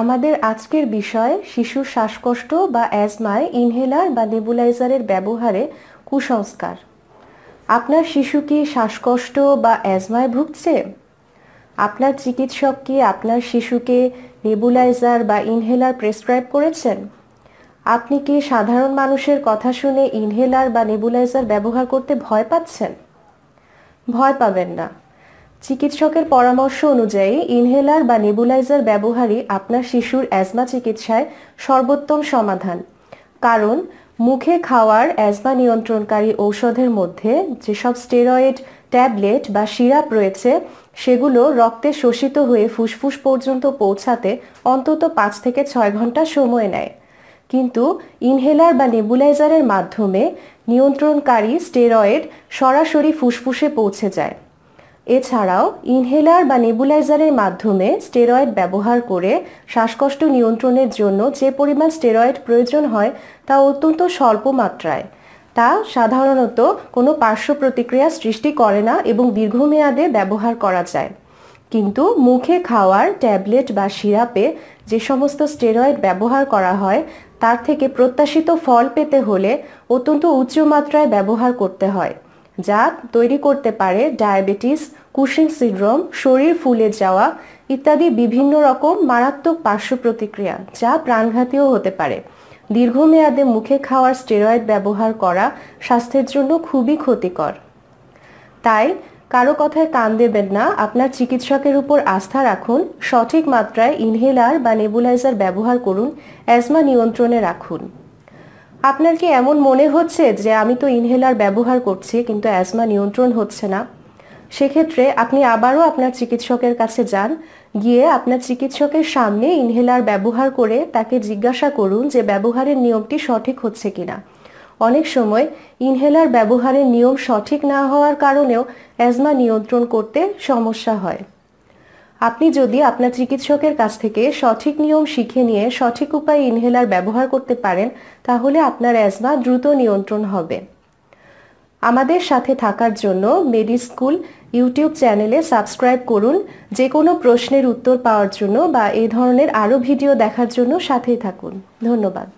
আমাদের আজকের বিষয় শিশুর শ্বাসকষ্ট বা অ্যাজমায় ইনহেলার বা নেবুলাইজারের ব্যবহারে কুসংস্কার আপনার শিশু কি শ্বাসকষ্ট বা অ্যাজমায় ভুগছে আপনার চিকিৎসক কি আপনার শিশুকে নেবুলাইজার বা ইনহেলার প্রেসক্রাইব করেছেন আপনি কি সাধারণ মানুষের কথা শুনে ইনহেলার বা নেবুলাইজার ব্যবহার করতে ভয় পাচ্ছেন ভয় পাবেন না চিকিৎসকের পরামর্শ অনুযায়ী ইনহেলার বা নেবুলাইজার ব্যবহারই আপনার শিশুর অ্যাজমা চিকিৎসায় সর্বোত্তম সমাধান কারণ মুখে খাওয়ার অ্যাজমা নিয়ন্ত্রণকারী ঔষধের মধ্যে যেসব স্টেরয়েড ট্যাবলেট বা সিরাপ রয়েছে সেগুলো রক্তে শোষিত হয়ে ফুসফুস পর্যন্ত পৌঁছাতে অন্তত পাঁচ থেকে ছয় ঘন্টা সময় নেয় কিন্তু ইনহেলার বা নেবুলাইজারের মাধ্যমে নিয়ন্ত্রণকারী স্টেরয়েড সরাসরি ফুসফুসে পৌঁছে যায় এছাড়াও ইনহেলার বা নেবুলাইজারের মাধ্যমে স্টেরয়েড ব্যবহার করে শ্বাসকষ্ট নিয়ন্ত্রণের জন্য যে পরিমাণ স্টেরয়েড প্রয়োজন হয় তা অত্যন্ত স্বল্প মাত্রায় তা সাধারণত কোনো পার্শ্ব প্রতিক্রিয়া সৃষ্টি করে না এবং দীর্ঘমেয়াদে ব্যবহার করা যায় কিন্তু মুখে খাওয়ার ট্যাবলেট বা সিরাপে যে সমস্ত স্টেরয়েড ব্যবহার করা হয় তার থেকে প্রত্যাশিত ফল পেতে হলে অত্যন্ত উচ্চ মাত্রায় ব্যবহার করতে হয় যা তৈরি করতে পারে ডায়াবেটিস কুশিং সিড্রোম শরীর ফুলে যাওয়া ইত্যাদি বিভিন্ন রকম মারাত্মক পার্শ্ব প্রতিক্রিয়া যা প্রাণঘাতীয় হতে পারে দীর্ঘমেয়াদে মুখে খাওয়ার স্টেরয়েড ব্যবহার করা স্বাস্থ্যের জন্য খুবই ক্ষতিকর তাই কারো কথায় কান দেবেন না আপনার চিকিৎসকের উপর আস্থা রাখুন সঠিক মাত্রায় ইনহেলার বা নেবুলাইজার ব্যবহার করুন অ্যাজমা নিয়ন্ত্রণে রাখুন আপনার কি এমন মনে হচ্ছে যে আমি তো ইনহেলার ব্যবহার করছি কিন্তু অ্যাজমা নিয়ন্ত্রণ হচ্ছে না সেক্ষেত্রে আপনি আবারও আপনার চিকিৎসকের কাছে যান গিয়ে আপনার চিকিৎসকের সামনে ইনহেলার ব্যবহার করে তাকে জিজ্ঞাসা করুন যে ব্যবহারের নিয়মটি সঠিক হচ্ছে কিনা অনেক সময় ইনহেলার ব্যবহারের নিয়ম সঠিক না হওয়ার কারণেও অ্যাজমা নিয়ন্ত্রণ করতে সমস্যা হয় আপনি যদি আপনার চিকিৎসকের কাছ থেকে সঠিক নিয়ম শিখে নিয়ে সঠিক উপায়ে ইনহেলার ব্যবহার করতে পারেন তাহলে আপনার অ্যাজমা দ্রুত নিয়ন্ত্রণ হবে আমাদের সাথে থাকার জন্য মেডি স্কুল ইউটিউব চ্যানেলে সাবস্ক্রাইব করুন যে কোনো প্রশ্নের উত্তর পাওয়ার জন্য বা এ ধরনের আরও ভিডিও দেখার জন্য সাথেই থাকুন ধন্যবাদ